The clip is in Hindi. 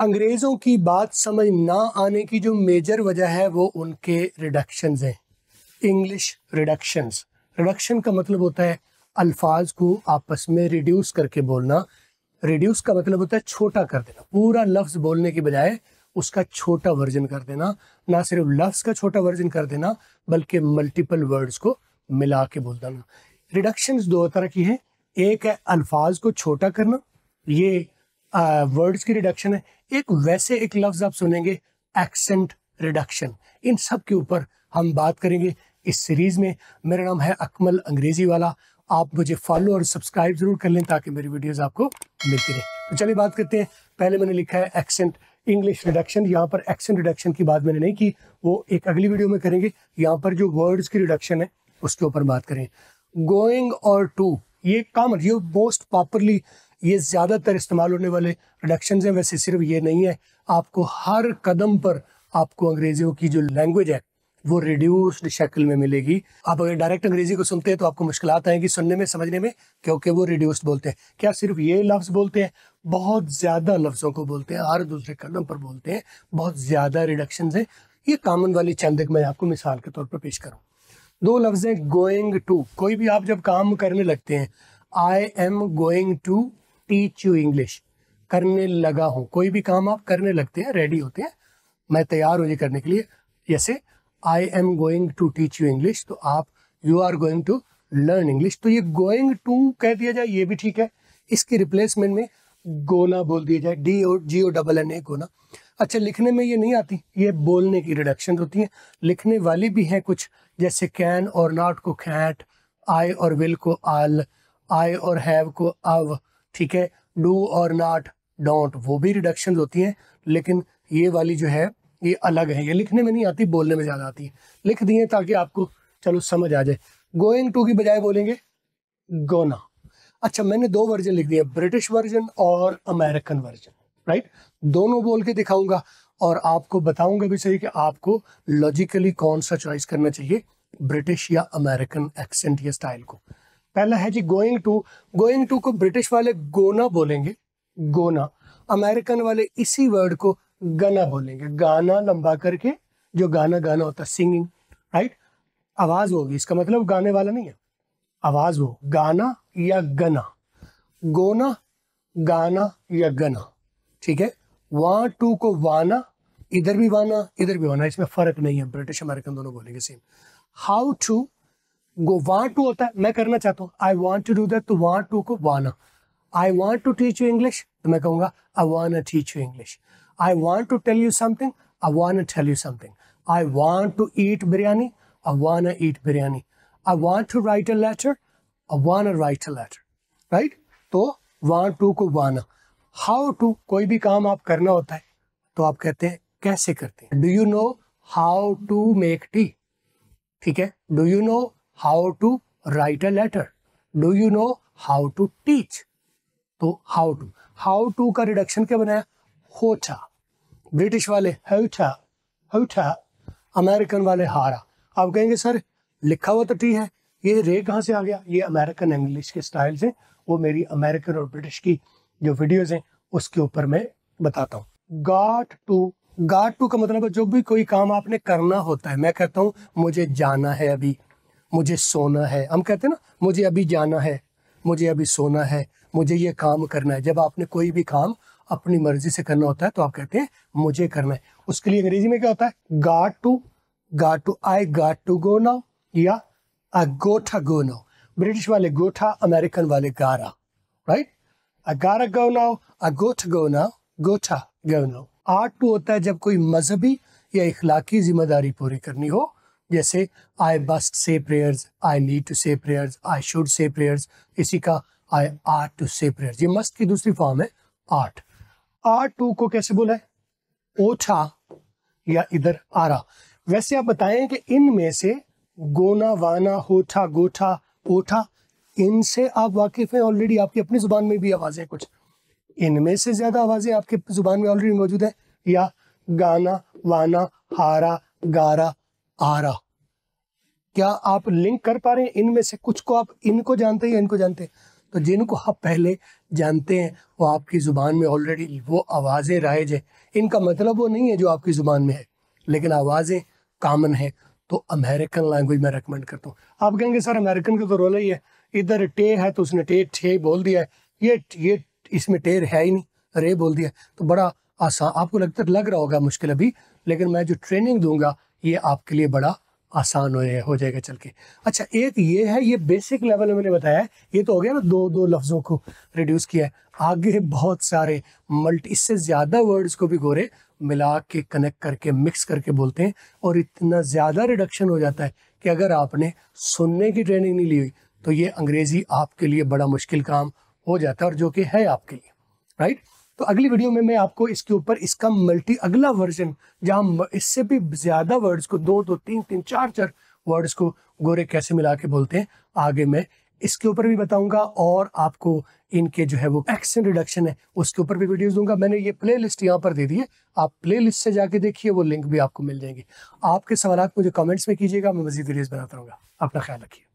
अंग्रेज़ों की बात समझ ना आने की जो मेजर वजह है वो उनके रिडक्शन हैं इंग्लिश रिडक्शंस रिडक्शन का मतलब होता है अल्फाज को आपस में रिड्यूस करके बोलना रिड्यूस का मतलब होता है छोटा कर देना पूरा लफ्ज़ बोलने के बजाय उसका छोटा वर्जन कर देना ना सिर्फ लफ्ज़ का छोटा वर्जन कर देना बल्कि मल्टीपल वर्ड्स को मिला के बोल देना रिडक्शंस दो तरह की हैं एक है अल्फाज को छोटा करना ये वर्ड्स की रिडक्शन है एक वैसे एक लफ्ज आप सुनेंगे एक्सेंट रिडक्शन इन सब के ऊपर हम बात करेंगे इस सीरीज में मेरा नाम है अकमल अंग्रेजी वाला आप मुझे फॉलो और सब्सक्राइब जरूर कर लें ताकि मेरी वीडियोस आपको मिलती रहे तो चलिए बात करते हैं पहले मैंने लिखा है एक्सेंट इंग्लिश रिडक्शन यहाँ पर एक्सेंट रिडक्शन की बात मैंने नहीं की वो एक अगली वीडियो में करेंगे यहाँ पर जो वर्ड्स की रिडक्शन है उसके ऊपर बात करें गोइंग और टू ये कॉमन ये मोस्ट पॉपुलरली ये ज़्यादातर इस्तेमाल होने वाले रिडक्शन हैं वैसे सिर्फ ये नहीं है आपको हर कदम पर आपको अंग्रेज़ियों की जो लैंग्वेज है वो रिड्यूस्ड शक्ल में मिलेगी आप अगर डायरेक्ट अंग्रेजी को सुनते हैं तो आपको मुश्किल आएंगी सुनने में समझने में क्योंकि वो रिड्यूस्ड बोलते हैं क्या सिर्फ ये लफ्ज़ बोलते हैं बहुत ज़्यादा लफ्ज़ों को बोलते हैं हर दूसरे कदम पर बोलते हैं बहुत ज़्यादा रिडक्शन है ये कामन वाली चंद एक मैं आपको मिसाल के तौर पर पेश करूँ दो लफ्ज़ हैं गोइंग टू कोई भी आप जब काम करने लगते हैं I am going to teach you English करने लगा हूँ कोई भी काम आप करने लगते हैं रेडी होते हैं मैं तैयार हूँ ये करने के लिए जैसे I am going to teach you English तो आप you are going to learn English तो ये गोइंग टू कह दिया जाए ये भी ठीक है इसकी रिप्लेसमेंट में गोना बोल दिया जाए D O G O double N A gonna अच्छा लिखने में ये नहीं आती ये बोलने की रिडक्शन होती है लिखने वाली भी हैं कुछ जैसे कैन और नॉट को कैट आई और विल को आल आई और हैव को अव ठीक है डू और नॉट डोंट वो भी रिडक्शन होती हैं लेकिन ये वाली जो है ये अलग है ये लिखने में नहीं आती बोलने में ज़्यादा आती है लिख दिए ताकि आपको चलो समझ आ जाए गोइंग टू की बजाय बोलेंगे गोना अच्छा मैंने दो वर्जन लिख दिए ब्रिटिश वर्जन और अमेरिकन वर्जन राइट दोनों बोल के दिखाऊंगा और आपको बताऊंगा भी सही कि आपको लॉजिकली कौन सा चॉइस करना चाहिए ब्रिटिश या अमेरिकन एक्सेंट या स्टाइल को पहला है जी गोइंग टू गोइंग टू को ब्रिटिश वाले गोना बोलेंगे गोना अमेरिकन वाले इसी वर्ड को गना बोलेंगे गाना लंबा करके जो गाना गाना होता है सिंगिंग राइट आवाज होगी इसका मतलब गाने वाला नहीं है आवाज हो गाना या गना गोना गाना या गना ठीक है वहां टू को वाना इधर भी वाना इधर भी वाना इसमें फर्क नहीं है ब्रिटिश अमेरिकन दोनों बोलेंगे same how to go want to होता है मैं करना चाहता हूँ I want to do that तो वांट टू को wanna I want to teach you English तो मैं कहूंगा I wanna teach you English I want to tell you something I wanna tell you something I want to eat biryani I wanna eat biryani I want to write a letter I wanna write a letter right तो वांट टू को वाना हाउ टू कोई भी काम आप करना होता है तो आप कहते हैं कैसे करते हैं do you know how to make tea ठीक है do you know how to write a letter do you know how to teach तो हाउ टू हाउ टू का रिडक्शन क्या बनाया होठा ब्रिटिश वाले होठा अमेरिकन वाले हारा आप कहेंगे सर लिखा हुआ तो टी है ये रे कहाँ से आ गया ये अमेरिकन इंग्लिश के स्टाइल से वो मेरी अमेरिकन और ब्रिटिश की जो वीडियोज हैं उसके ऊपर मैं बताता हूँ गाट टू गाट टू का मतलब है जो भी कोई काम आपने करना होता है मैं कहता हूँ मुझे जाना है अभी मुझे सोना है हम कहते हैं ना मुझे अभी जाना है मुझे अभी सोना है मुझे ये काम करना है जब आपने कोई भी काम अपनी मर्जी से करना होता है तो आप कहते हैं मुझे करना है उसके लिए अंग्रेजी में क्या होता है got to got to I got to go now या आई गोठा गो नाउ ब्रिटिश वाले गोठा अमेरिकन वाले गारा राइट आई गारा गो नाउ आई गोठ गो नाउ गोठा गो नाउ आर्ट टू होता है जब कोई मजहबी या इखलाकी जिम्मेदारी पूरी करनी हो जैसे I must say prayers I need to say prayers I should say prayers इसी का I are to say prayers ये मस्ट की दूसरी फॉर्म है आर्ट आर टू को कैसे बोला है ओठा या इधर आरा वैसे आप बताएं कि इनमें से गोना वाना होठा गोठा ओठा इनसे आप वाकिफ हैं ऑलरेडी आपकी अपनी जुबान में भी आवाज़ें कुछ इनमें से ज़्यादा आवाज़ें आपके जुबान में ऑलरेडी मौजूद है या गाना वाना हारा गारा आरा क्या आप लिंक कर पा रहे हैं इनमें से कुछ को आप इनको जानते हैं या इनको जानते हैं तो जिनको आप पहले जानते हैं वो आपकी ज़ुबान में ऑलरेडी वो आवाज़ें राइज है इनका मतलब वो नहीं है जो आपकी ज़ुबान में है लेकिन आवाज़ें कामन है तो अमेरिकन लैंग्वेज में रिकमेंड करता हूँ आप कहेंगे सर अमेरिकन का तो रोल ही है इधर टे है तो उसने टे ठे बोल दिया है ये ये इसमें टेर है ही नहीं रे बोल दिया तो बड़ा आसान आपको लगता लग रहा होगा मुश्किल अभी लेकिन मैं जो ट्रेनिंग दूंगा ये आपके लिए बड़ा आसान हो जाएगा हो जाएगा चल के अच्छा एक ये है ये बेसिक लेवल में मैंने बताया है ये तो हो गया ना दो दो लफ्ज़ों को रिड्यूस किया है आगे बहुत सारे मल्टी इससे ज़्यादा वर्ड्स को भी गोरे मिला के कनेक्ट करके मिक्स करके बोलते हैं और इतना ज़्यादा रिडक्शन हो जाता है कि अगर आपने सुनने की ट्रेनिंग नहीं ली हुई तो ये अंग्रेज़ी आपके लिए बड़ा मुश्किल काम हो जाता है और जो कि है आपके लिए राइट तो अगली वीडियो में मैं आपको इसके ऊपर इसका मल्टी अगला वर्जन जहाँ इससे भी ज्यादा वर्ड्स को दो दो तीन तीन चार चार वर्ड्स को गोरे कैसे मिला के बोलते हैं आगे मैं इसके ऊपर भी बताऊंगा और आपको इनके जो है वो एक्सेंट रिडक्शन है उसके ऊपर भी वीडियोस दूंगा मैंने ये प्ले लिस्ट यहाँ पर दे दी है आप प्ले लिस्ट से जाके देखिए वो लिंक भी आपको मिल जाएंगे आपके सवाल मुझे कमेंट्स में कीजिएगा मैं मजीद वीडियोज बनाता रहूँगा अपना ख्याल रखिए